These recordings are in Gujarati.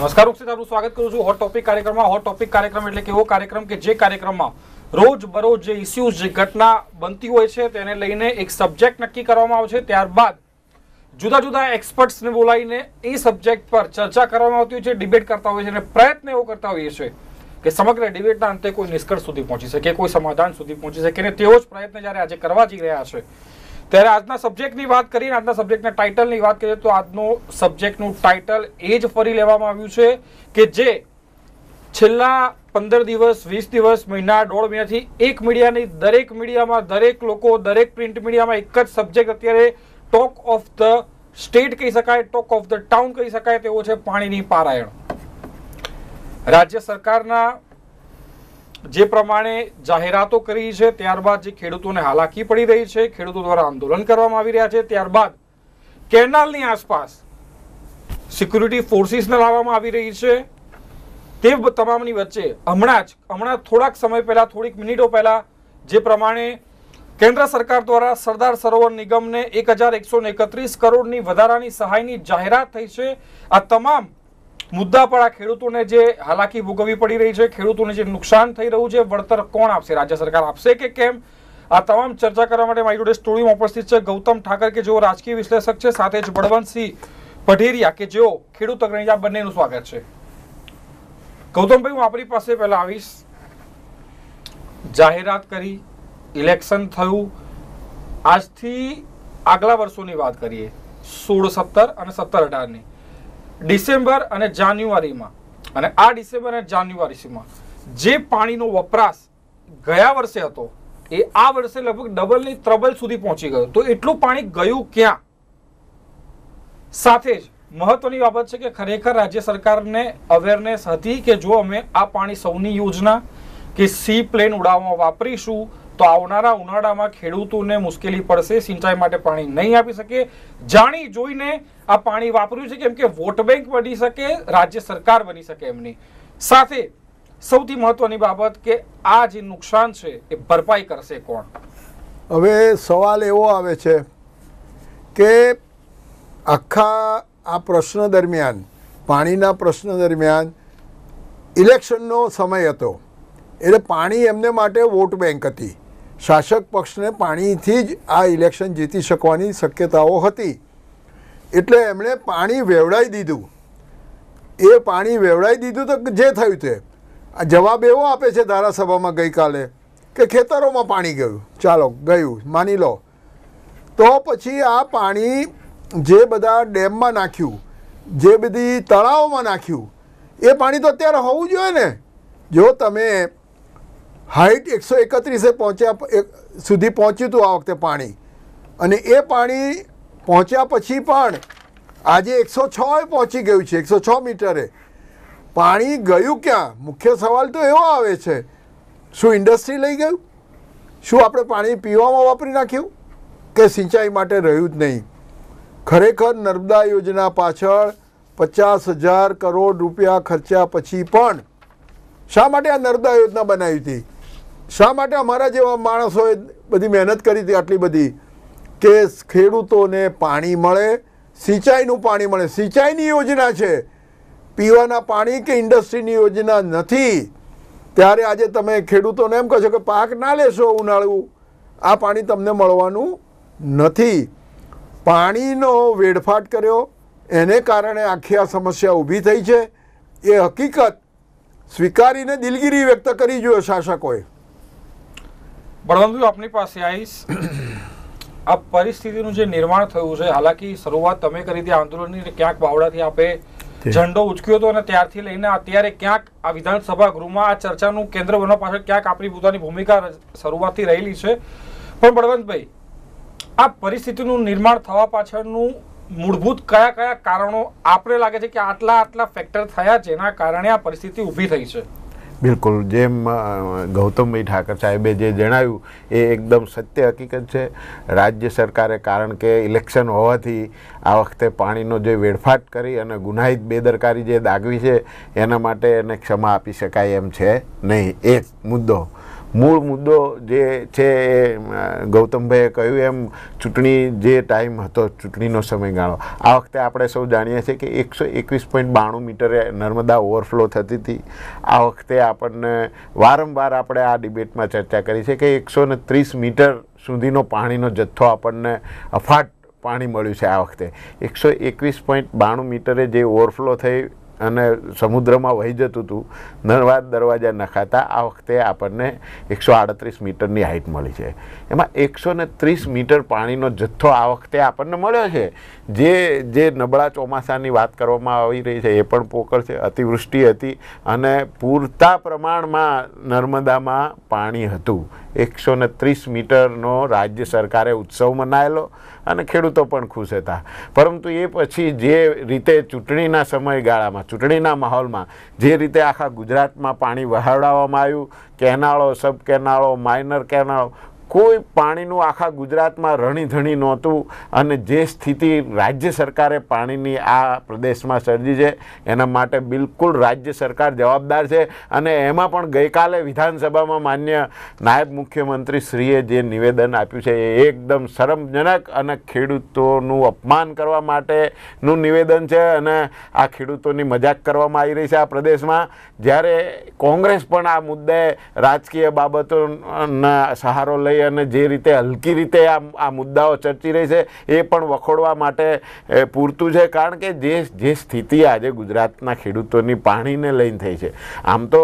નમસ્કાર ઉપસ્થિત આપનું સ્વાગત કરું છું હોટ ટોપિક કાર્યક્રમમાં હોટ ટોપિક કાર્યક્રમ એટલે કે એવો કાર્યક્રમ કે જે કાર્યક્રમમાં રોજ બરોજ જે ઇસ્યુઝ જે ઘટના બનતી હોય છે તેને લઈને એક સબ્જેક્ટ નક્કી કરવામાં આવે છે ત્યારબાદ જુદા જુદા એક્સપર્ટ્સને બોલાવીને એ સબ્જેક્ટ પર ચર્ચા કરવામાં આવતી હોય છે ડિબેટ કરતા હોય છે અને પ્રયત્ન એવો કરતા હોઈએ છીએ કે સમગ્ર ડિબેટના અંતે કોઈ નિષ્કર્ષ સુધી પહોંચી શકે કોઈ સમાધાન સુધી પહોંચી શકે અને તેવો જ પ્રયત્ન જ્યારે આજે કરવા જઈ રહ્યા છે ત્યારે આજના સબ્જેક્ટની વાત કરીને આજના સબ્જેક્ટના ટાઇટલની વાત કરીએ તો આજનો સબ્જેક્ટનું ટાઇટલ એ જ ફરી લેવામાં આવ્યું છે કે જે છેલ્લા પંદર દિવસ વીસ દિવસ મહિના દોઢ મહિનાથી એક મીડિયાની દરેક મીડિયામાં દરેક લોકો દરેક પ્રિન્ટ મીડિયામાં એક જ સબ્જેક્ટ અત્યારે ટોક ઓફ ધ સ્ટેટ કહી શકાય ટોક ઓફ ધ ટાઉન કહી શકાય તેવો છે પાણીની પારાયણ રાજ્ય સરકારના જે પ્રમાણે જાહેરાતો કરી છે ત્યારબાદ જે ખેડૂતોને હાલાકી પડી રહી છે ખેડૂતો દ્વારા આંદોલન કરવામાં આવી રહ્યા છે ત્યારબાદ કેનાલની આસપાસ સિક્યુરિટી ફોર્સિસને લાવવામાં આવી રહી છે તે તમામની વચ્ચે હમણાં જ હમણાં થોડાક સમય પહેલાં થોડીક મિનિટો પહેલાં જે પ્રમાણે કેન્દ્ર સરકાર દ્વારા સરદાર સરોવર નિગમને એક હજાર એકસો એકત્રીસ કરોડની વધારાની સહાયની જાહેરાત થઈ છે આ તમામ મુદ્દા પર આ ખેડૂતોને જે હાલાકી ભોગવવી પડી રહી છે ખેડૂતોને જે નુકસાન થઈ રહ્યું છે વળતર કોણ આપશે રાજ્ય સરકાર આપશે કે કેમ આ તમામ ચર્ચા કરવા માટે મારી જોડે સ્ટુડિયોમાં ઉપસ્થિત છે ગૌતમ ઠાકર કે જેઓ રાજકીય વિશ્લેષક છે સાથે જ બળવંતસિંહ પઢેરિયા કે જેઓ ખેડૂત અગ્રણી આ બંનેનું સ્વાગત છે ગૌતમભાઈ હું આપણી પાસે પહેલાં આવીશ જાહેરાત કરી ઇલેક્શન થયું આજથી આગલા વર્ષોની વાત કરીએ સોળ સત્તર અને સત્તર અઢારની ડિસેમ્બર અને જાન્યુઆરીમાં અને આ ડિસેમ્બર અને જાન્યુઆરીમાં જે પાણીનો વપરાશ ગયા વર્ષે હતો એ આ વર્ષે લગભગ ડબલની ત્રબલ સુધી પહોંચી ગયો તો એટલું પાણી ગયું ક્યાં સાથે જ મહત્વની બાબત છે કે ખરેખર રાજ્ય સરકારને અવેરનેસ હતી કે જો અમે આ પાણી સૌની યોજના કે સી પ્લેન ઉડાવવામાં વાપરીશું તો આવનારા ઉનાળામાં ખેડૂતોને મુશ્કેલી પડશે સિંચાઈ માટે પાણી નહીં આપી શકે જાણી જોઈને આ પાણી વાપર્યું છે કેમ કે વોટ બેંક બની શકે રાજ્ય સરકાર બની શકે એમની સાથે સૌથી મહત્વની બાબત કે આ જે નુકસાન છે એ ભરપાઈ કરશે કોણ હવે સવાલ એવો આવે છે કે આખા આ પ્રશ્ન દરમિયાન પાણીના પ્રશ્ન દરમિયાન ઇલેક્શનનો સમય હતો એટલે પાણી એમને માટે વોટ બેંક હતી શાસક પક્ષને પાણીથી જ આ ઇલેક્શન જીતી શકવાની શક્યતાઓ હતી એટલે એમણે પાણી વેવડાવી દીધું એ પાણી વેવડાવી દીધું તો જે થયું તે જવાબ એવો આપે છે ધારાસભામાં ગઈકાલે કે ખેતરોમાં પાણી ગયું ચાલો ગયું માની લો તો પછી આ પાણી જે બધા ડેમમાં નાખ્યું જે બધી તળાવોમાં નાખ્યું એ પાણી તો અત્યારે હોવું જોઈએ ને જો તમે હાઇટ એકસો એકત્રીસે પહોંચ્યા સુધી પહોંચ્યું હતું આ વખતે પાણી અને એ પાણી પહોંચ્યા પછી પણ આજે એકસો છ પહોંચી ગયું છે એકસો છ મીટરે પાણી ગયું ક્યાં મુખ્ય સવાલ તો એવો આવે છે શું ઇન્ડસ્ટ્રી લઈ ગયું શું આપણે પાણી પીવામાં વાપરી નાખ્યું કે સિંચાઈ માટે રહ્યું જ નહીં ખરેખર નર્મદા યોજના પાછળ પચાસ હજાર કરોડ રૂપિયા ખર્ચ્યા પછી પણ શા માટે આ નર્મદા યોજના બનાવી હતી શા માટે અમારા જેવા માણસોએ બધી મહેનત કરી હતી આટલી બધી કે ખેડૂતોને પાણી મળે સિંચાઈનું પાણી મળે સિંચાઈની યોજના છે પીવાના પાણી કે ઇન્ડસ્ટ્રીની યોજના નથી ત્યારે આજે તમે ખેડૂતોને એમ કહો છો કે પાક ના લેશો ઉનાળું આ પાણી તમને મળવાનું નથી પાણીનો વેડફાટ કર્યો એને કારણે આખી આ સમસ્યા ઊભી થઈ છે એ હકીકત સ્વીકારીને દિલગીરી વ્યક્ત કરી જોઈએ શાસકોએ બળવંતભાઈ આપની પાસે આવીશ આ પરિસ્થિતિનું જે નિર્માણ થયું છે હાલાકી શરૂઆત તમે કરી હતી આંદોલનની ક્યાંક બાવડાથી આપે ઝંડો ઉચક્યો હતો અને ત્યારથી લઈને અત્યારે ક્યાંક આ વિધાનસભા ગૃહમાં આ ચર્ચાનું કેન્દ્ર બનવા પાછળ ક્યાંક આપણી પોતાની ભૂમિકા શરૂઆતથી રહેલી છે પણ બળવંતભાઈ આ પરિસ્થિતિનું નિર્માણ થવા પાછળનું મૂળભૂત કયા કયા કારણો આપણે લાગે છે કે આટલા આટલા ફેક્ટર થયા જેના કારણે આ પરિસ્થિતિ ઊભી થઈ છે બિલકુલ જેમ ગૌતમભાઈ ઠાકર સાહેબે જે જણાવ્યું એ એકદમ સત્ય હકીકત છે રાજ્ય સરકારે કારણ કે ઇલેક્શન હોવાથી આ વખતે પાણીનો જે વેડફાટ કરી અને ગુનાહિત બેદરકારી જે દાગવી છે એના માટે એને ક્ષમા આપી શકાય એમ છે નહીં એ મુદ્દો મૂળ મુદ્દો જે છે એ ગૌતમભાઈએ કહ્યું એમ ચૂંટણી જે ટાઈમ હતો ચૂંટણીનો સમયગાળો આ વખતે આપણે સૌ જાણીએ છીએ કે એકસો એકવીસ પોઈન્ટ બાણું મીટરે નર્મદા ઓવરફ્લો થતી હતી આ વખતે આપણને વારંવાર આપણે આ ડિબેટમાં ચર્ચા કરી છે કે એકસો ને ત્રીસ મીટર સુધીનો પાણીનો જથ્થો આપણને અફાટ પાણી મળ્યું છે આ વખતે એકસો એકવીસ પોઈન્ટ બાણું મીટરે જે ઓવરફ્લો થઈ અને સમુદ્રમાં વહી જતું હતું નવા દરવાજા નખાતા આ વખતે આપણને એકસો આડત્રીસ મીટરની હાઇટ મળી છે એમાં એકસો ત્રીસ મીટર પાણીનો જથ્થો આ વખતે આપણને મળ્યો છે જે જે નબળા ચોમાસાની વાત કરવામાં આવી રહી છે એ પણ પોકળ છે અતિવૃષ્ટિ હતી અને પૂરતા પ્રમાણમાં નર્મદામાં પાણી હતું એકસો ને ત્રીસ મીટરનો રાજ્ય સરકારે ઉત્સવ મનાયેલો અને ખેડૂતો પણ ખુશ હતા પરંતુ એ પછી જે રીતે ચૂંટણીના સમયગાળામાં ચૂંટણીના માહોલમાં જે રીતે આખા ગુજરાતમાં પાણી વહાવડાવવામાં આવ્યું કેનાળો સબ કેનાળો માઇનર કેનાળો કોઈ પાણીનું આખા ગુજરાતમાં રણીધણી નહોતું અને જે સ્થિતિ રાજ્ય સરકારે પાણીની આ પ્રદેશમાં સર્જી છે એના માટે બિલકુલ રાજ્ય સરકાર જવાબદાર છે અને એમાં પણ ગઈકાલે વિધાનસભામાં માન્ય નાયબ મુખ્યમંત્રી શ્રીએ જે નિવેદન આપ્યું છે એ એકદમ શરમજનક અને ખેડૂતોનું અપમાન કરવા માટેનું નિવેદન છે અને આ ખેડૂતોની મજાક કરવામાં આવી રહી છે આ પ્રદેશમાં જ્યારે કોંગ્રેસ પણ આ મુદ્દે રાજકીય બાબતોના સહારો લઈ રહી અને જે રીતે હલકી રીતે આ આ મુદ્દાઓ ચર્ચી રહી છે એ પણ વખોડવા માટે પૂરતું છે કારણ કે જે જે સ્થિતિ આજે ગુજરાતના ખેડૂતોની પાણીને લઈને થઈ છે આમ તો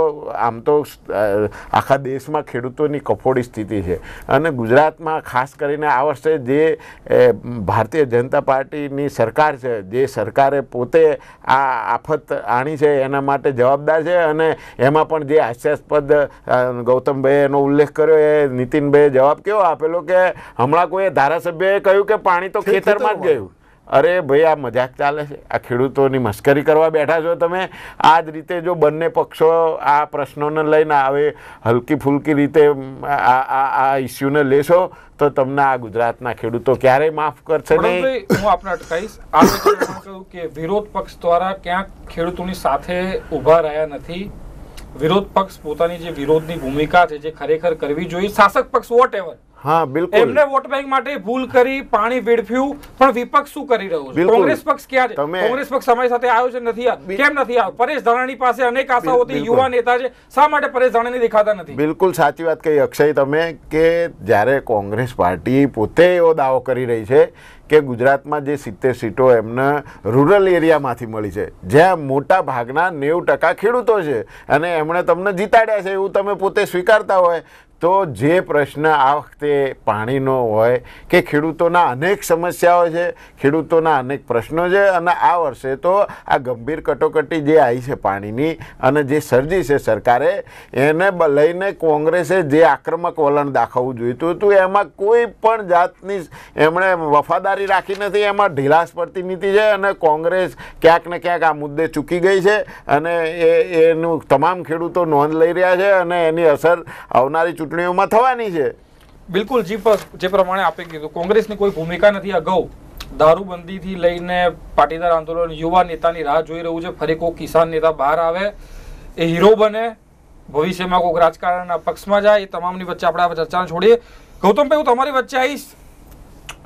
આમ તો આખા દેશમાં ખેડૂતોની કફોડી સ્થિતિ છે અને ગુજરાતમાં ખાસ કરીને આ વર્ષે જે ભારતીય જનતા પાર્ટીની સરકાર છે જે સરકારે પોતે આ આફત આણી છે એના માટે જવાબદાર છે અને એમાં પણ જે હાસ્યાસ્પદ ગૌતમભાઈએ એનો ઉલ્લેખ કર્યો એ નીતિનભાઈએ જવાબ જવાબ કેવો આપેલો કે હમણાં કોઈ ધારાસભ્યએ કહ્યું કે પાણી તો ખેતરમાં જ ગયું અરે ભાઈ આ મજાક ચાલે છે આ ખેડૂતોની મશ્કરી કરવા બેઠા છો તમે આ જ રીતે જો બંને પક્ષો આ પ્રશ્નોને લઈને આવે હલકી ફૂલકી રીતે આ આ ઇસ્યુને લેશો તો તમને આ ગુજરાતના ખેડૂતો ક્યારેય માફ કરશે નહીં હું આપને અટકાઈશ આ કહ્યું કે વિરોધ પક્ષ દ્વારા ક્યાંક ખેડૂતોની સાથે ઊભા રહ્યા નથી વિરોધ પક્ષ પોતાની જે વિરોધની ભૂમિકા છે જે ખરેખર કરવી જોઈએ શાસક પક્ષ વોટ એવર હા બિલકુલ એમને વોટ બેંક માટે ભૂલ કરી પાણી વેડફ્યું પણ વિપક્ષ શું કરી રહ્યો છે કોંગ્રેસ પક્ષ ક્યાં છે કોંગ્રેસ પક્ષ સમય સાથે આવ્યો છે નથી કેમ નથી આવ્યો પરેશ ધાણાની પાસે અનેક આશાઓથી યુવા નેતા છે શા માટે પરેશ ધાણાને દેખાતા નથી બિલકુલ સાચી વાત કહી અક્ષય તમે કે જ્યારે કોંગ્રેસ પાર્ટી પોતે એવો દાવો કરી રહી છે કે ગુજરાતમાં જે સિત્તેર સીટો એમને રૂરલ એરિયામાંથી મળી છે જ્યાં મોટા ભાગના નેવું ટકા ખેડૂતો છે અને એમણે તમને જીતાડ્યા છે એવું તમે પોતે સ્વીકારતા હોય તો જે પ્રશ્ન આ વખતે પાણીનો હોય કે ખેડૂતોના અનેક સમસ્યાઓ છે ખેડૂતોના અનેક પ્રશ્નો છે અને આ વર્ષે તો આ ગંભીર કટોકટી જે આવી છે પાણીની અને જે સર્જી છે સરકારે એને લઈને કોંગ્રેસે જે આક્રમક વલણ દાખવવું જોઈતું હતું એમાં કોઈ પણ જાતની એમણે વફાદારી રાખી નથી એમાં ઢીલાસ પડતી નીતિ છે અને કોંગ્રેસ ક્યાંક ને ક્યાંક આ મુદ્દે ચૂકી ગઈ છે અને એ એનું તમામ ખેડૂતો નોંધ લઈ રહ્યા છે અને એની અસર આવનારી ચૂંટણીઓમાં થવાની છે બિલકુલ જી જે પ્રમાણે આપે કીધું કોંગ્રેસની કોઈ ભૂમિકા નથી અગાઉ દારૂબંધીથી લઈને પાટીદાર આંદોલન યુવા નેતાની રાહ જોઈ રહ્યું છે ફરી કોઈ કિસાન નેતા બહાર આવે એ હીરો બને ભવિષ્યમાં કોઈક રાજકારણના પક્ષમાં જાય એ તમામની વચ્ચે આપણે આ ચર્ચાને છોડીએ ગૌતમભાઈ હું તમારી વચ્ચે આવીશ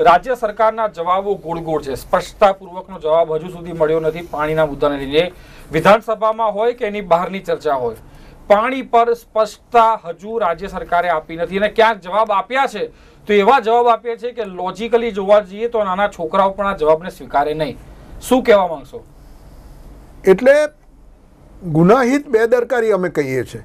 રાજ્ય સરકારના જવાબો ગોળ ગોળ છે સ્પષ્ટતાપૂર્વકનો જવાબ હજુ સુધી મળ્યો નથી પાણીના મુદ્દાને લઈને વિધાનસભામાં હોય કે એની બહારની ચર્ચા હોય પાણી પર સ્પષ્ટતા હજુ રાજ્ય સરકારે આપી નથી અને ક્યાંક જવાબ આપ્યા છે તો એવા જવાબ આપ્યા છે કે લોજિકલી જોવા જઈએ તો નાના છોકરાઓ પણ આ જવાબને સ્વીકારે નહીં શું કહેવા માંગશો એટલે ગુનાહિત બેદરકારી અમે કહીએ છીએ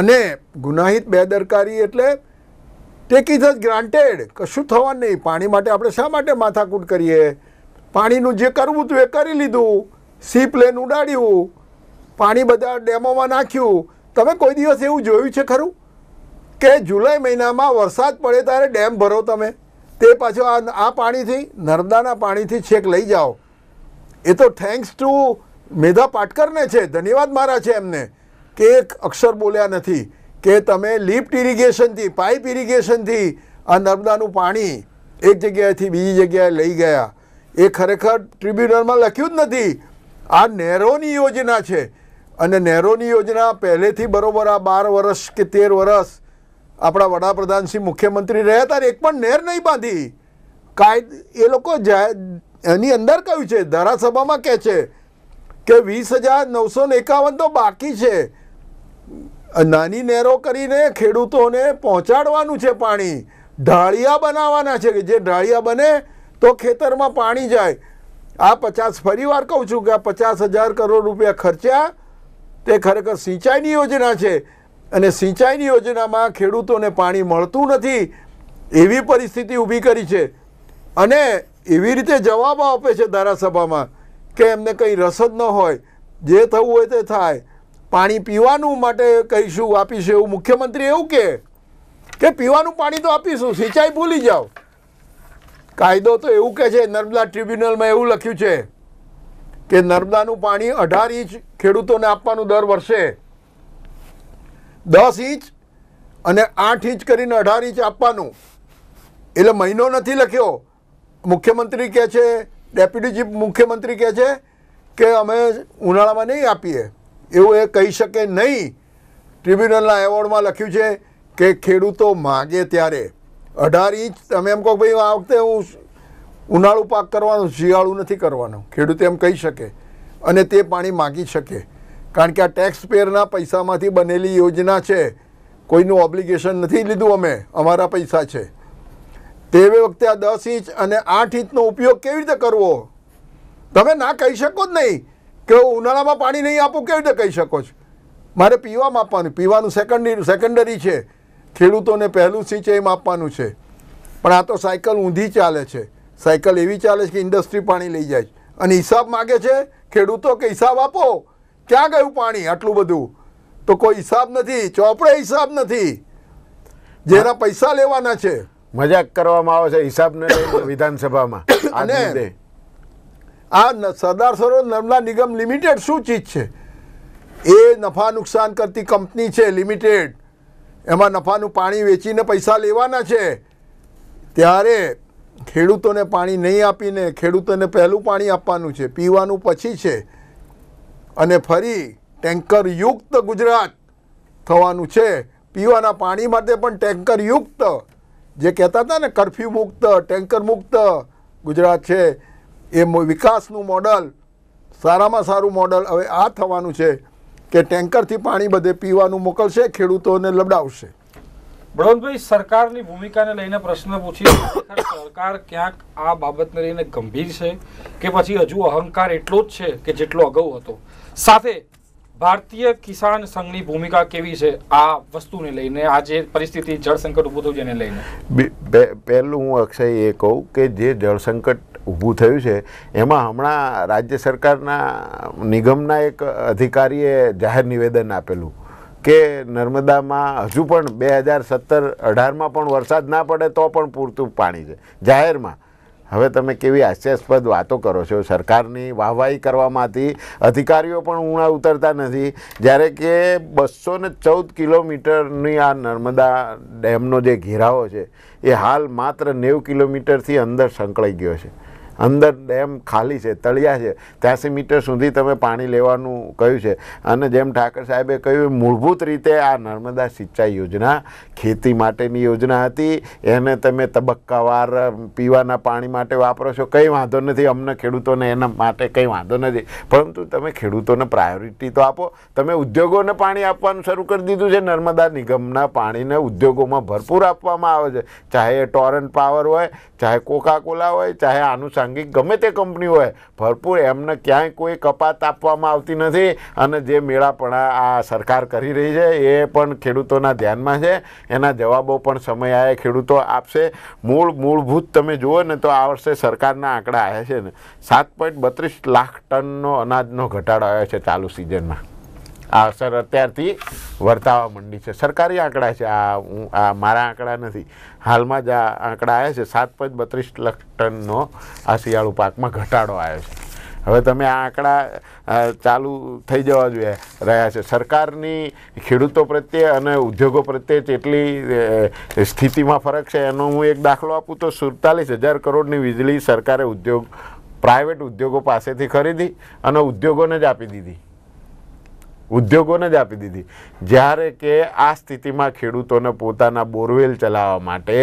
અને ગુનાહિત બેદરકારી એટલે ટેક ઇઝ જ ગ્રાન્ટેડ કશું થવાનું નહીં પાણી માટે આપણે શા માટે માથાકૂટ કરીએ પાણીનું જે કરવું હતું એ કરી લીધું સી પ્લેન ઉડાડ્યું પાણી બધા ડેમોમાં નાખ્યું તમે કોઈ દિવસ એવું જોયું છે ખરું કે જુલાઈ મહિનામાં વરસાદ પડે ત્યારે ડેમ ભરો તમે તે પાછો આ આ પાણીથી નર્મદાના પાણીથી છેક લઈ જાઓ એ તો થેન્ક્સ ટુ મેધા પાટકરને છે ધન્યવાદ મારા છે એમને કે એક અક્ષર બોલ્યા નથી કે તમે લિફ્ટ ઇરિગેશનથી પાઇપ ઇરિગેશનથી આ નર્મદાનું પાણી એક જગ્યાએથી બીજી જગ્યાએ લઈ ગયા એ ખરેખર ટ્રિબ્યુનલમાં લખ્યું જ નથી આ નહેરોની યોજના છે અને નહેરોની યોજના પહેલેથી બરોબર આ બાર વર્ષ કે તેર વર્ષ આપણા વડાપ્રધાન શ્રી મુખ્યમંત્રી રહ્યા ત્યારે એક પણ નહેર નહીં બાંધી કાયદ એ લોકો એની અંદર કહ્યું છે ધારાસભામાં કહે છે કે વીસ હજાર નવસો એકાવન તો બાકી છે નાની નહેરો કરીને ખેડૂતોને પહોંચાડવાનું છે પાણી ઢાળિયા બનાવવાના છે કે જે ઢાળિયા બને તો ખેતરમાં પાણી જાય આ પચાસ ફરીવાર કહું છું કે આ પચાસ હજાર કરોડ રૂપિયા ખર્ચ્યા તે ખરેખર સિંચાઈની યોજના છે અને સિંચાઈની યોજનામાં ખેડૂતોને પાણી મળતું નથી એવી પરિસ્થિતિ ઊભી કરી છે અને એવી રીતે જવાબો આપે છે ધારાસભામાં કે એમને કંઈ રસદ ન હોય જે થવું હોય તે થાય પાણી પીવાનું માટે કહીશું આપીશું એવું મુખ્યમંત્રી એવું કહે કે પીવાનું પાણી તો આપીશું સિંચાઈ ભૂલી જાઓ કાયદો તો એવું કહે છે નર્મદા ટ્રિબ્યુનલમાં એવું લખ્યું છે કે નર્મદાનું પાણી અઢાર ઇંચ ખેડૂતોને આપવાનું દર વર્ષે દસ ઇંચ અને આઠ ઇંચ કરીને અઢાર ઇંચ આપવાનું એટલે મહિનો નથી લખ્યો મુખ્યમંત્રી કહે છે ડેપ્યુટી ચીફ મુખ્યમંત્રી કહે છે કે અમે ઉનાળામાં નહીં આપીએ એવું એ કહી શકે નહીં ટ્રિબ્યુનલના એવોર્ડમાં લખ્યું છે કે ખેડૂતો માગે ત્યારે અઢાર ઇંચ તમે એમ કહો ભાઈ આ વખતે હું ઉનાળું પાક કરવાનું શિયાળુ નથી કરવાનું ખેડૂત એમ કહી શકે અને તે પાણી માગી શકે કારણ કે આ ટેક્સ પેરના પૈસામાંથી બનેલી યોજના છે કોઈનું ઓબ્લિગેશન નથી લીધું અમે અમારા પૈસા છે તે વખતે આ દસ ઇંચ અને આઠ ઇંચનો ઉપયોગ કેવી રીતે કરવો તમે ના કહી શકો જ નહીં કે ઉનાળામાં પાણી નહીં આપું કેવી રીતે કહી શકો છો મારે પીવા માપવાનું પીવાનું સેકન્ડરી સેકન્ડરી છે ખેડૂતોને પહેલું સિંચાઈ આપવાનું છે પણ આ તો સાયકલ ઊંધી ચાલે છે સાયકલ એવી ચાલે છે કે ઇન્ડસ્ટ્રી પાણી લઈ જાય અને હિસાબ માગે છે ખેડૂતો કે હિસાબ આપો ક્યાં ગયું પાણી આટલું બધું તો કોઈ હિસાબ નથી ચોપડે હિસાબ નથી જેના પૈસા લેવાના છે મજાક કરવામાં આવે છે હિસાબને વિધાનસભામાં અને આ સરદાર સરોવર નર્મદા નિગમ લિમિટેડ શું ચીજ છે એ નફા નુકસાન કરતી કંપની છે લિમિટેડ એમાં નફાનું પાણી વેચીને પૈસા લેવાના છે ત્યારે ખેડૂતોને પાણી નહીં આપીને ખેડૂતોને પહેલું પાણી આપવાનું છે પીવાનું પછી છે અને ફરી ટેન્કરયુક્ત ગુજરાત થવાનું છે પીવાના પાણી માટે પણ ટેન્કરયુક્ત જે કહેતા હતા ને કરફ્યુ મુક્ત ટેન્કર મુક્ત ગુજરાત છે એ વિકાસનું મોડલ સારામાં સારું મોડલ હવે આ થવાનું છે કે ટેન્કરથી પાણી બધે પીવાનું મોકલશે ખેડૂતોને લબડાવશે બળવંતભાઈ સરકારની ભૂમિકાને લઈને પ્રશ્ન પૂછી સરકાર ક્યાંક આ બાબતને લઈને ગંભીર છે કે પછી હજુ અહંકાર એટલો જ છે કે જેટલો અગાઉ હતો સાથે ભારતીય કિસાન સંઘની ભૂમિકા કેવી છે આ વસ્તુને લઈને આ જે પરિસ્થિતિ જળસંકટ ઊભું થયું છે એને લઈને પહેલું હું અક્ષય એ કહું કે જે જળસંકટ ઊભું થયું છે એમાં હમણાં રાજ્ય સરકારના નિગમના એક અધિકારીએ જાહેર નિવેદન આપેલું કે નર્મદામાં હજુ પણ બે હજાર સત્તર અઢારમાં પણ વરસાદ ના પડે તો પણ પૂરતું પાણી છે જાહેરમાં હવે તમે કેવી હાસ્યાસ્પદ વાતો કરો છો સરકારની વાહવાહી કરવામાંથી અધિકારીઓ પણ ઊણા ઉતરતા નથી જ્યારે કે બસો ને ચૌદ કિલોમીટરની આ નર્મદા ડેમનો જે ઘેરાવો છે એ હાલ માત્ર નેવું કિલોમીટરથી અંદર સંકળાઈ ગયો છે અંદર ડેમ ખાલી છે તળિયા છે ત્યાંસી મીટર સુધી તમે પાણી લેવાનું કહ્યું છે અને જેમ ઠાકર સાહેબે કહ્યું મૂળભૂત રીતે આ નર્મદા સિંચાઈ યોજના ખેતી માટેની યોજના હતી એને તમે તબક્કાવાર પીવાના પાણી માટે વાપરો છો કંઈ વાંધો નથી અમને ખેડૂતોને એના માટે કંઈ વાંધો નથી પરંતુ તમે ખેડૂતોને પ્રાયોરિટી તો આપો તમે ઉદ્યોગોને પાણી આપવાનું શરૂ કરી દીધું છે નર્મદા નિગમના પાણીને ઉદ્યોગોમાં ભરપૂર આપવામાં આવે છે ચાહે એ ટોરન્ટ પાવર હોય ચાહે કોકા કોલા હોય ચાહે આનુષાંગિક ખાનગી ગમે તે કંપની હોય ભરપૂર એમને ક્યાંય કોઈ કપાત આપવામાં આવતી નથી અને જે મેળા પણ આ સરકાર કરી રહી છે એ પણ ખેડૂતોના ધ્યાનમાં છે એના જવાબો પણ સમય આવે ખેડૂતો આપશે મૂળ મૂળભૂત તમે જુઓ ને તો આ વર્ષે સરકારના આંકડા આવ્યા છે ને સાત પોઈન્ટ બત્રીસ લાખ ટનનો અનાજનો ઘટાડો આવ્યો છે ચાલુ સિઝનમાં આ અસર અત્યારથી વર્તાવા માંડી છે સરકારી આંકડા છે આ હું આ મારા આંકડા નથી હાલમાં જ આ આંકડા આવ્યા છે સાત પોઈન્ટ બત્રીસ લાખ ટનનો આ શિયાળુ પાકમાં ઘટાડો આવ્યો છે હવે તમે આ આંકડા ચાલુ થઈ જવા જોઈએ રહ્યા છે સરકારની ખેડૂતો પ્રત્યે અને ઉદ્યોગો પ્રત્યે જેટલી સ્થિતિમાં ફરક છે એનો હું એક દાખલો આપું તો સુડતાલીસ હજાર કરોડની વીજળી સરકારે ઉદ્યોગ પ્રાઇવેટ ઉદ્યોગો પાસેથી ખરીદી અને ઉદ્યોગોને જ આપી દીધી ઉદ્યોગોને જ આપી દીધી જ્યારે કે આ સ્થિતિમાં ખેડૂતોને પોતાના બોરવેલ ચલાવવા માટે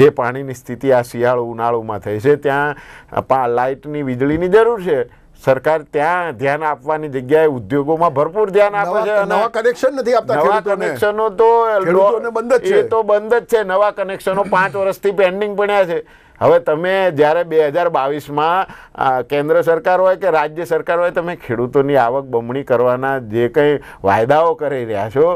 જે પાણીની સ્થિતિ આ શિયાળો ઉનાળોમાં થઈ છે ત્યાં લાઇટની વીજળીની જરૂર છે સરકાર ત્યાં ધ્યાન આપવાની જગ્યાએ ઉદ્યોગોમાં ભરપૂર ધ્યાન આપે છે નવા કનેક્શન નથી આપતા નવા કનેક્શનો તો બંધ જ છે એ તો બંધ જ છે નવા કનેક્શનો પાંચ વર્ષથી પેન્ડિંગ પડ્યા છે હવે તમે જ્યારે બે હજાર બાવીસમાં કેન્દ્ર સરકાર હોય કે રાજ્ય સરકાર હોય તમે ખેડૂતોની આવક બમણી કરવાના જે કંઈ વાયદાઓ કરી રહ્યા છો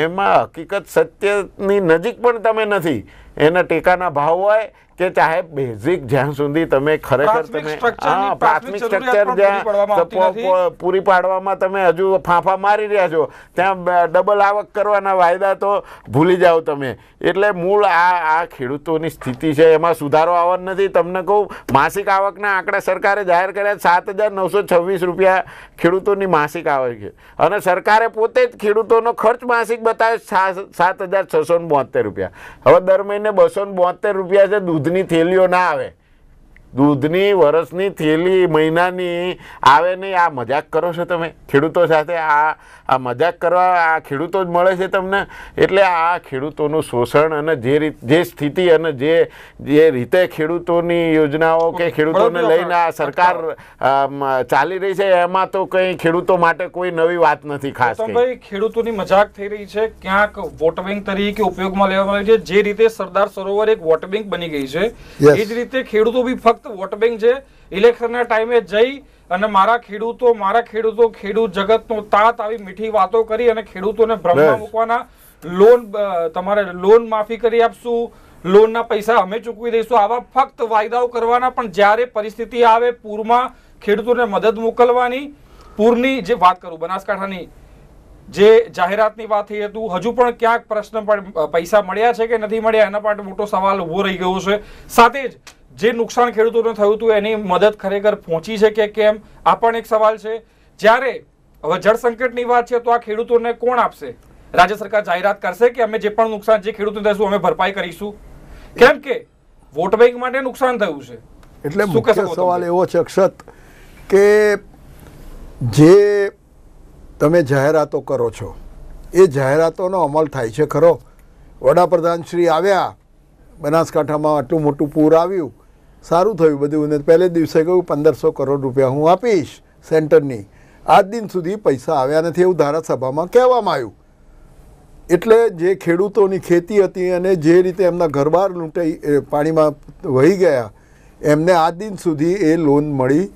એમાં હકીકત સત્યની નજીક પણ તમે નથી એને ટેકાના ભાવ હોય કે ચાહે બેઝિક જ્યાં સુધી તમે ખરેખર તમે હા પ્રાથમિક સ્ટ્રક્ચર જ્યાં પૂરી પાડવામાં તમે હજુ ફાંફા મારી રહ્યા છો ત્યાં ડબલ આવક કરવાના વાયદા તો ભૂલી જાઓ તમે એટલે મૂળ આ આ ખેડૂતોની સ્થિતિ છે એમાં સુધારો આવવાનો નથી તમને કહું માસિક આવકના આંકડા સરકારે જાહેર કર્યા સાત હજાર નવસો છવ્વીસ રૂપિયા ખેડૂતોની માસિક આવક છે અને સરકારે પોતે જ ખેડૂતોનો ખર્ચ માસિક બતાવ્યો સાત હજાર છસો ને બોતેર રૂપિયા હવે દર મહિને ને બસો બોતેર રૂપિયા છે દૂધની થેલીઓ ના આવે દૂધની વરસની થેલી મહિનાની આવે નહીં આ મજાક કરો છો તમે ખેડૂતો સાથે આ આ મજાક કરવા આ ખેડૂતો જ મળે છે તમને એટલે આ ખેડૂતોનું શોષણ અને જે રીત જે સ્થિતિ અને જે જે રીતે ખેડૂતોની યોજનાઓ કે ખેડૂતોને લઈને આ સરકાર ચાલી રહી છે એમાં તો કંઈ ખેડૂતો માટે કોઈ નવી વાત નથી ખાસ ભાઈ ખેડૂતોની મજાક થઈ રહી છે ક્યાંક વોટર તરીકે ઉપયોગમાં લેવામાં આવે છે જે રીતે સરદાર સરોવર એક વોટર બની ગઈ છે એ જ રીતે ખેડૂતો બી ફક્ત ફક્ત વોટ બેંક છે ઇલેક્શનના ટાઈમે જઈ અને મારા ખેડૂતો મારા ખેડૂતો ખેડૂત જગતનો તાત આવી મીઠી વાતો કરી અને ખેડૂતોને ભ્રમમાં મૂકવાના લોન તમારે લોન માફી કરી આપશું લોનના પૈસા અમે ચૂકવી દઈશું આવા ફક્ત વાયદાઓ કરવાના પણ જ્યારે પરિસ્થિતિ આવે પૂરમાં ખેડૂતોને મદદ મોકલવાની પૂરની જે વાત કરું બનાસકાંઠાની જે જાહેરાતની વાત થઈ હતું હજુ પણ ક્યાંક પ્રશ્ન પણ પૈસા મળ્યા છે કે નથી મળ્યા એના માટે મોટો સવાલ ઉભો રહી ગયો છે સાથે જ જે નુકસાન ખેડૂતોને થયું હતું એની મદદ ખરેખર પહોંચી છે કે કેમ આ પણ એક સવાલ છે જ્યારે હવે જળ સંકટની વાત છે તો આ ખેડૂતોને કોણ આપશે રાજ્ય સરકાર જાહેરાત કરશે કે અમે જે પણ નુકસાન જે ખેડૂતોને થશું અમે ભરપાઈ કરીશું કેમ કે વોટ બેંક માટે નુકસાન થયું છે એટલે મુખ્ય સવાલ એવો છે અક્ષત કે જે તમે જાહેરાતો કરો છો એ જાહેરાતોનો અમલ થાય છે ખરો વડાપ્રધાન શ્રી આવ્યા બનાસકાંઠામાં આટલું મોટું પૂર આવ્યું સારું થયું બધું ને પહેલે દિવસે કહ્યું પંદરસો કરોડ રૂપિયા હું આપીશ સેન્ટરની આજ દિન સુધી પૈસા આવ્યા નથી એવું ધારાસભામાં કહેવામાં આવ્યું એટલે જે ખેડૂતોની ખેતી હતી અને જે રીતે એમના ઘરબાર લૂંટાઈ પાણીમાં વહી ગયા એમને આજ દિન સુધી એ લોન મળી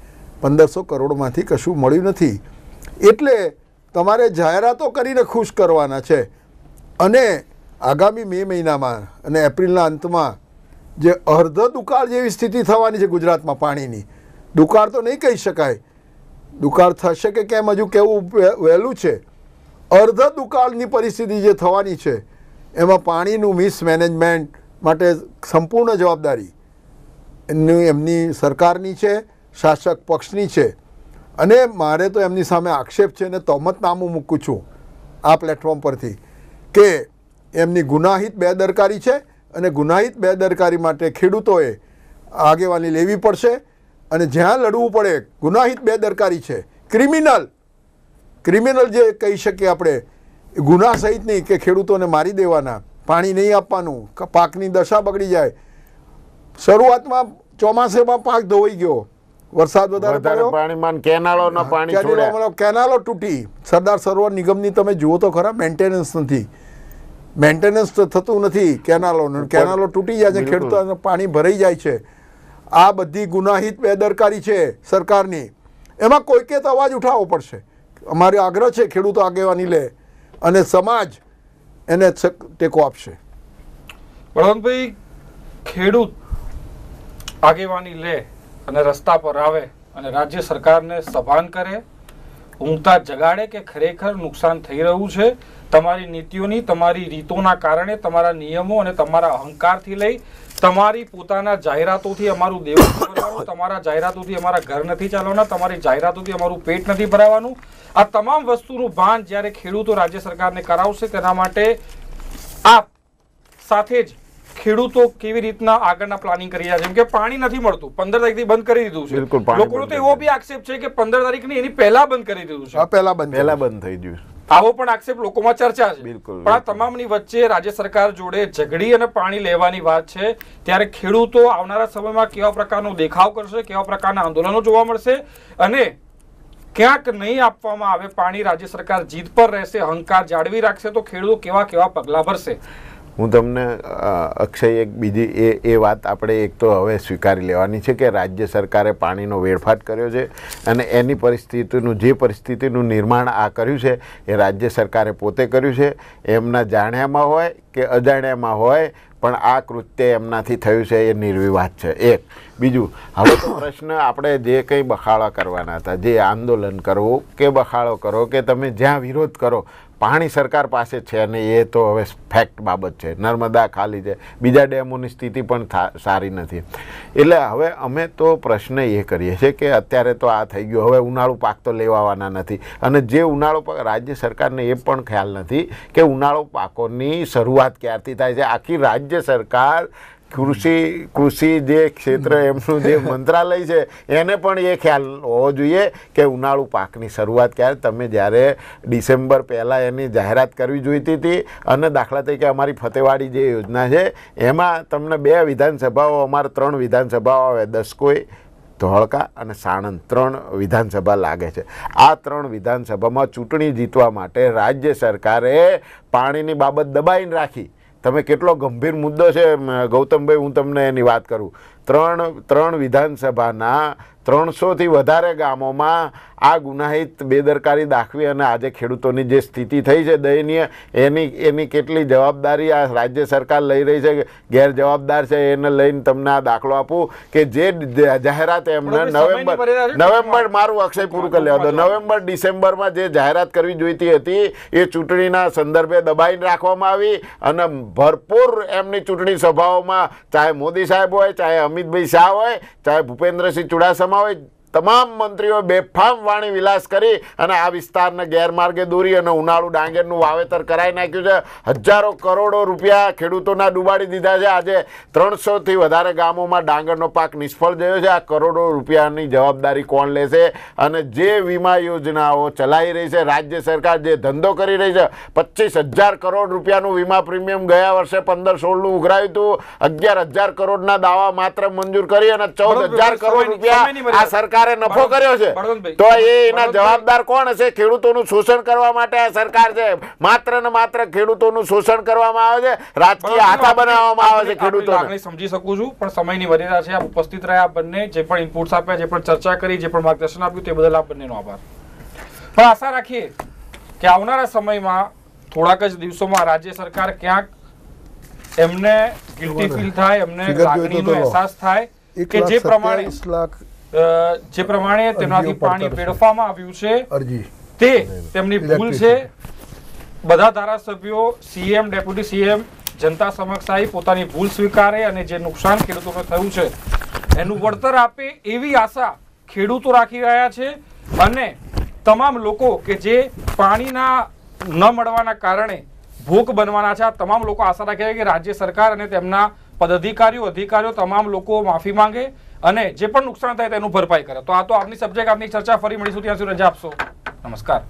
પંદરસો કરોડમાંથી કશું મળ્યું નથી એટલે તમારે જાહેરાતો કરીને ખુશ કરવાના છે અને આગામી મે મહિનામાં અને એપ્રિલના અંતમાં જે અર્ધ દુકાળ જેવી સ્થિતિ થવાની છે ગુજરાતમાં પાણીની દુકાળ તો નહીં કહી શકાય દુકાળ થશે કે કેમ હજુ કેવું વહેલું છે અર્ધ દુકાળની પરિસ્થિતિ જે થવાની છે એમાં પાણીનું મિસમેનેજમેન્ટ માટે સંપૂર્ણ જવાબદારી એમની એમની સરકારની છે શાસક પક્ષની છે અને મારે તો એમની સામે આક્ષેપ છે અને તોમતનામું મૂકું છું આ પ્લેટફોર્મ પરથી કે એમની ગુનાહિત બેદરકારી છે અને ગુનાહિત બેદરકારી માટે ખેડૂતોએ આગેવાની લેવી પડશે અને જ્યાં લડવું પડે ગુનાહિત બેદરકારી છે ક્રિમિનલ ક્રિમિનલ જે કહી શકીએ આપણે ગુના સહિતની કે ખેડૂતોને મારી દેવાના પાણી નહીં આપવાનું પાકની દશા બગડી જાય શરૂઆતમાં ચોમાસેમાં પાક ધોવાઈ ગયો વરસાદ વધારે પાણી કેનાલો તૂટી સરદાર સરોવર નિગમની તમે જુઓ તો ખરા મેન્ટેનન્સ નથી મેન્ટેનન્સ તો થતું નથી કેનાલોનું કેનાલો તૂટી જાય છે ખેડૂતો પાણી ભરાઈ જાય છે આ બધી ગુનાહિત બેદરકારી છે સરકારની એમાં કોઈકે તો અવાજ ઉઠાવવો પડશે અમારો આગ્રહ છે ખેડૂતો આગેવાની લે અને સમાજ એને ટેકો આપશે પ્રધાનભાઈ ખેડૂત આગેવાની લે અને રસ્તા પર આવે અને રાજ્ય સરકારને સભાન કરે ઊંઘતા જગાડે કે ખરેખર નુકસાન થઈ રહ્યું છે તમારી નીતિઓની તમારી રીતોના કારણે તમારા નિયમો અને તમારા અહંકારથી લઈ તમારી પોતાના જાહેરાતોથી અમારું દેવું તમારા જાહેરાતોથી અમારા ઘર નથી ચાલવાના તમારી જાહેરાતોથી અમારું પેટ નથી ભરાવાનું આ તમામ વસ્તુનું ભાન જ્યારે ખેડૂતો રાજ્ય સરકારને કરાવશે તેના માટે આપ સાથે જ ખેડૂતો કેવી રીતના આગળના પ્લાનિંગ કરી રહ્યા છે કે પાણી નથી મળતું પંદર તારીખથી બંધ કરી દીધું છે લોકોનો તો એવો બી આક્ષેપ છે કે પંદર તારીખની એની પહેલા બંધ કરી દીધું છે પહેલા બંધ પહેલા બંધ થઈ ગયું આવો પણ આક્ષેપ લોકોમાં ચર્ચા છે પણ આ તમામની વચ્ચે રાજ્ય સરકાર જોડે ઝઘડી અને પાણી લેવાની વાત છે ત્યારે ખેડૂતો આવનારા સમયમાં કેવા પ્રકારનો દેખાવ કરશે કેવા પ્રકારના આંદોલનો જોવા મળશે અને ક્યાંક નહીં આપવામાં આવે પાણી રાજ્ય સરકાર જીત પર રહેશે અહંકાર જાળવી રાખશે તો ખેડૂતો કેવા કેવા પગલાં ભરશે હું તમને અક્ષય એક બીજી એ એ વાત આપણે એક તો હવે સ્વીકારી લેવાની છે કે રાજ્ય સરકારે પાણીનો વેડફાટ કર્યો છે અને એની પરિસ્થિતિનું જે પરિસ્થિતિનું નિર્માણ આ કર્યું છે એ રાજ્ય સરકારે પોતે કર્યું છે એમના જાણ્યામાં હોય કે અજાણ્યામાં હોય પણ આ કૃત્ય એમનાથી થયું છે એ નિર્વિવાદ છે એક બીજું હવે તો પ્રશ્ન આપણે જે કંઈ બખાળા કરવાના હતા જે આંદોલન કરવું કે બખાળો કરો કે તમે જ્યાં વિરોધ કરો પાણી સરકાર પાસે છે અને એ તો હવે ફેક્ટ બાબત છે નર્મદા ખાલી છે બીજા ડેમોની સ્થિતિ પણ સારી નથી એટલે હવે અમે તો પ્રશ્ન એ કરીએ છીએ કે અત્યારે તો આ થઈ ગયું હવે ઉનાળુ પાક તો લેવાવાના નથી અને જે ઉનાળો પાક રાજ્ય સરકારને એ પણ ખ્યાલ નથી કે ઉનાળો પાકોની શરૂઆત ક્યારથી થાય છે આખી રાજ્ય સરકાર કૃષિ કૃષિ જે ક્ષેત્ર એમનું જે મંત્રાલય છે એને પણ એ ખ્યાલ હોવો જોઈએ કે ઉનાળુ પાકની શરૂઆત ક્યારે તમે જ્યારે ડિસેમ્બર પહેલાં એની જાહેરાત કરવી જોઈતી હતી અને દાખલા તરીકે અમારી ફતેવાડી જે યોજના છે એમાં તમને બે વિધાનસભાઓ અમારા ત્રણ વિધાનસભાઓ આવે દસકોઈ ધોળકા અને સાણંદ ત્રણ વિધાનસભા લાગે છે આ ત્રણ વિધાનસભામાં ચૂંટણી જીતવા માટે રાજ્ય સરકારે પાણીની બાબત દબાઈને રાખી તમે કેટલો ગંભીર મુદ્દો છે ગૌતમભાઈ હું તમને એની વાત કરું ત્રણ ત્રણ વિધાનસભાના ત્રણસોથી વધારે ગામોમાં આ ગુનાહિત બેદરકારી દાખવી અને આજે ખેડૂતોની જે સ્થિતિ થઈ છે દયનીય એની એની કેટલી જવાબદારી આ રાજ્ય સરકાર લઈ રહી છે ગેરજવાબદાર છે એને લઈને તમને આ દાખલો આપું કે જે જાહેરાત એમને નવેમ્બર નવેમ્બર મારું અક્ષય પૂરું કરી લેવા દો નવેમ્બર ડિસેમ્બરમાં જે જાહેરાત કરવી જોઈતી હતી એ ચૂંટણીના સંદર્ભે દબાઈને રાખવામાં આવી અને ભરપૂર એમની ચૂંટણી સભાઓમાં ચાહે મોદી સાહેબ હોય ચાહે અમિત અમિતભાઈ શાહ હોય ચાહે ભૂપેન્દ્રસિંહ ચુડાસમા હોય તમામ મંત્રીઓ બેફામ વાણી વિલાસ કરી અને આ વિસ્તારને ગેરમાર્ગે દોરી અને ઉનાળુ ડાંગરનું વાવેતર કરાવી નાખ્યું છે હજારો કરોડો રૂપિયા ખેડૂતોના ડૂબાડી દીધા છે આજે ત્રણસોથી વધારે ગામોમાં ડાંગરનો પાક નિષ્ફળ ગયો છે આ કરોડો રૂપિયાની જવાબદારી કોણ લેશે અને જે વીમા યોજનાઓ ચલાવી રહી છે રાજ્ય સરકાર જે ધંધો કરી રહી છે પચીસ હજાર કરોડ રૂપિયાનું વીમા પ્રીમિયમ ગયા વર્ષે પંદર સોળનું ઉઘરાયું હતું અગિયાર હજાર કરોડના દાવા માત્ર મંજૂર કરી અને ચૌદ હજાર કરોડ રૂપિયા આ સરકાર સરકારે નફો કર્યો છે તો એ એના જવાબદાર કોણ હશે ખેડૂતોનું શોષણ કરવા માટે આ સરકાર છે માત્ર ને માત્ર ખેડૂતોનું શોષણ કરવામાં આવે છે રાજકીય હાથા બનાવવામાં આવે છે ખેડૂતો સમજી શકું છું પણ સમયની મર્યાદા છે આપ ઉપસ્થિત રહ્યા બંને જે પણ ઇનપુટ્સ આપ્યા જે પણ ચર્ચા કરી જે પણ માર્ગદર્શન આપ્યું તે બદલ આપ બંનેનો આભાર પણ આશા રાખીએ કે આવનારા સમયમાં થોડાક જ દિવસોમાં રાજ્ય સરકાર ક્યાંક એમને ગિલ્ટી ફીલ થાય એમને લાગણીનો અહેસાસ થાય કે જે પ્રમાણે લાખ જે પ્રમાણે તેમનાથી પાણી વેડફવામાં આવ્યું છે તે તેમની ભૂલ છે બધા ધારાસભ્યો સીએમ ડેપ્યુટી સીએમ જનતા સમક્ષ આવી પોતાની ભૂલ સ્વીકારે અને જે નુકસાન ખેડૂતોને થયું છે એનું વળતર આપે એવી આશા ખેડૂતો રાખી રહ્યા છે અને તમામ લોકો કે જે પાણીના ન મળવાના કારણે ભોગ બનવાના છે આ તમામ લોકો આશા રાખી રહ્યા કે રાજ્ય સરકાર અને તેમના પદાધિકારીઓ અધિકારીઓ તમામ લોકો માફી માંગે અને જે પણ નુકસાન થાય તેનું ભરપાઈ કરે તો આ તો આપની સબ્જેક્ટ આપની ચર્ચા ફરી મળીશું ત્યાં સુધી રજા આપશો નમસ્કાર